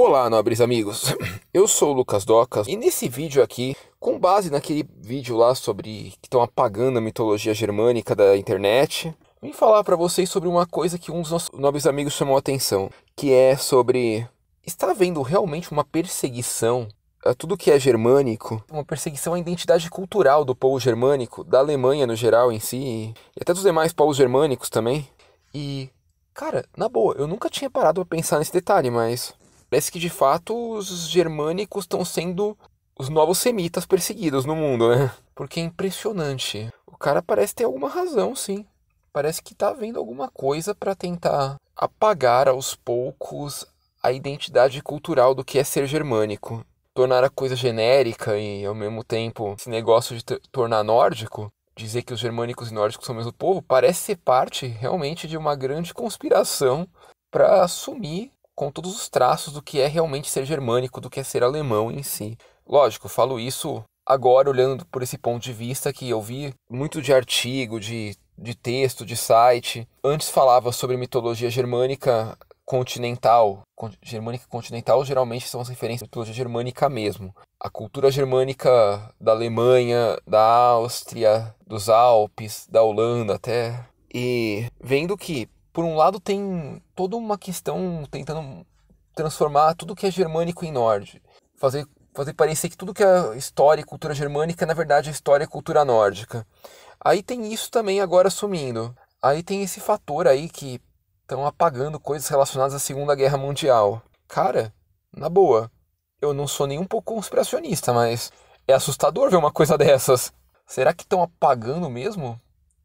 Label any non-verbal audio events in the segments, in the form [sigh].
Olá, nobres amigos. [clears throat] Eu sou o Lucas Docas e nesse vídeo aqui, com base naquele vídeo lá sobre que estão apagando a mitologia germânica da internet, vim falar para vocês sobre uma coisa que um dos nossos nobres amigos chamou a atenção, que é sobre está havendo realmente uma perseguição a tudo que é germânico, uma perseguição à identidade cultural do povo germânico, da Alemanha no geral em si, e até dos demais povos germânicos também. E, cara, na boa, eu nunca tinha parado para pensar nesse detalhe, mas Parece que de fato os germânicos estão sendo os novos semitas perseguidos no mundo, né? Porque é impressionante. O cara parece ter alguma razão, sim. Parece que tá vendo alguma coisa para tentar apagar aos poucos a identidade cultural do que é ser germânico. Tornar a coisa genérica e, ao mesmo tempo, esse negócio de tornar nórdico, dizer que os germânicos e nórdicos são o mesmo povo, parece ser parte realmente de uma grande conspiração para assumir com todos os traços do que é realmente ser germânico, do que é ser alemão em si. Lógico, falo isso agora olhando por esse ponto de vista que eu vi muito de artigo, de, de texto, de site. Antes falava sobre mitologia germânica continental. Germânica continental geralmente são as referências à mitologia germânica mesmo. A cultura germânica da Alemanha, da Áustria, dos Alpes, da Holanda até. E vendo que por um lado tem toda uma questão tentando transformar tudo que é germânico em nórdico, fazer fazer parecer que tudo que é história e cultura germânica na verdade é história e cultura nórdica. Aí tem isso também agora sumindo. Aí tem esse fator aí que estão apagando coisas relacionadas à Segunda Guerra Mundial. Cara, na boa, eu não sou nem um pouco conspiracionista, mas é assustador ver uma coisa dessas. Será que estão apagando mesmo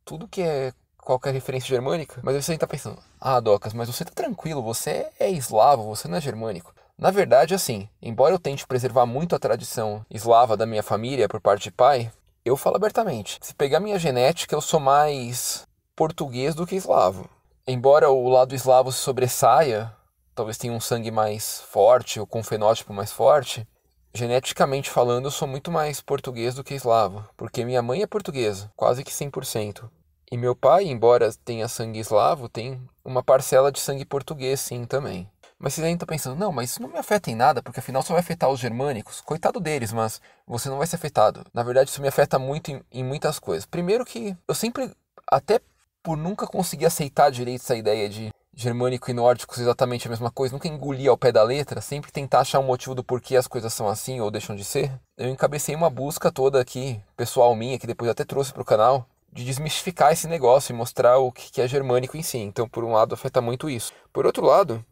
tudo que é qualquer referência germânica, mas você está pensando, ah, Docas, mas você está tranquilo, você é eslavo, você não é germânico. Na verdade, é assim, embora eu tente preservar muito a tradição eslava da minha família por parte de pai, eu falo abertamente. Se pegar minha genética, eu sou mais português do que eslavo. Embora o lado eslavo se sobressaia, talvez tenha um sangue mais forte ou com um fenótipo mais forte, geneticamente falando, eu sou muito mais português do que eslavo, porque minha mãe é portuguesa, quase que 100%. E meu pai, embora tenha sangue eslavo, tem uma parcela de sangue português, sim, também. Mas vocês ainda estão pensando, não, mas isso não me afeta em nada, porque afinal só vai afetar os germânicos. Coitado deles, mas você não vai ser afetado. Na verdade, isso me afeta muito em, em muitas coisas. Primeiro que eu sempre, até por nunca conseguir aceitar direito essa ideia de germânico e nórdico exatamente a mesma coisa, nunca engoli ao pé da letra, sempre tentar achar um motivo do porquê as coisas são assim ou deixam de ser. Eu encabecei uma busca toda aqui, pessoal minha, que depois até trouxe para o canal, de desmistificar esse negócio e mostrar o que é germânico em si. Então, por um lado, afeta muito isso. Por outro lado,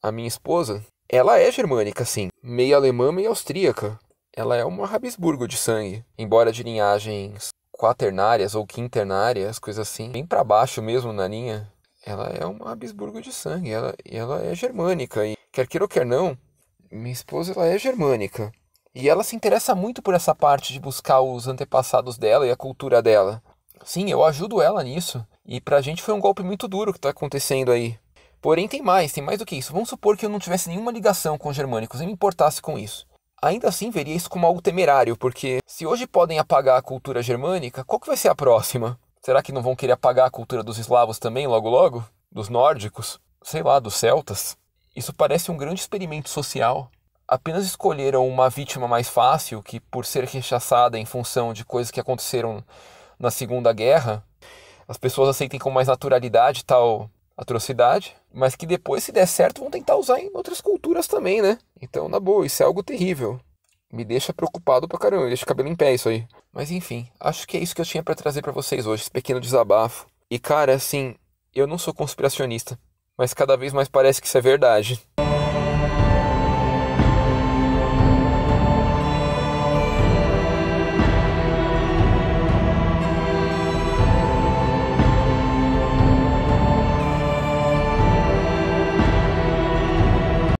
a minha esposa, ela é germânica, sim, meio alemã, meio austríaca. Ela é uma Habsburgo de sangue, embora de linhagens quaternárias ou quinternárias, coisas assim, bem para baixo mesmo na linha. Ela é uma Habsburgo de sangue, ela, ela é germânica e quer queira ou quer não, minha esposa ela é germânica. E ela se interessa muito por essa parte de buscar os antepassados dela e a cultura dela. Sim, eu ajudo ela nisso. E pra gente foi um golpe muito duro que tá acontecendo aí. Porém, tem mais, tem mais do que isso. Vamos supor que eu não tivesse nenhuma ligação com os germânicos e me importasse com isso. Ainda assim, veria isso como algo temerário, porque se hoje podem apagar a cultura germânica, qual que vai ser a próxima? Será que não vão querer apagar a cultura dos eslavos também logo logo? Dos nórdicos? Sei lá, dos celtas? Isso parece um grande experimento social. Apenas escolheram uma vítima mais fácil que, por ser rechaçada em função de coisas que aconteceram na Segunda Guerra, as pessoas aceitem com mais naturalidade tal atrocidade, mas que depois, se der certo, vão tentar usar em outras culturas também, né? Então, na boa, isso é algo terrível. Me deixa preocupado pra caramba, deixa o cabelo em pé isso aí. Mas enfim, acho que é isso que eu tinha para trazer para vocês hoje, esse pequeno desabafo. E cara, assim, eu não sou conspiracionista, mas cada vez mais parece que isso é verdade.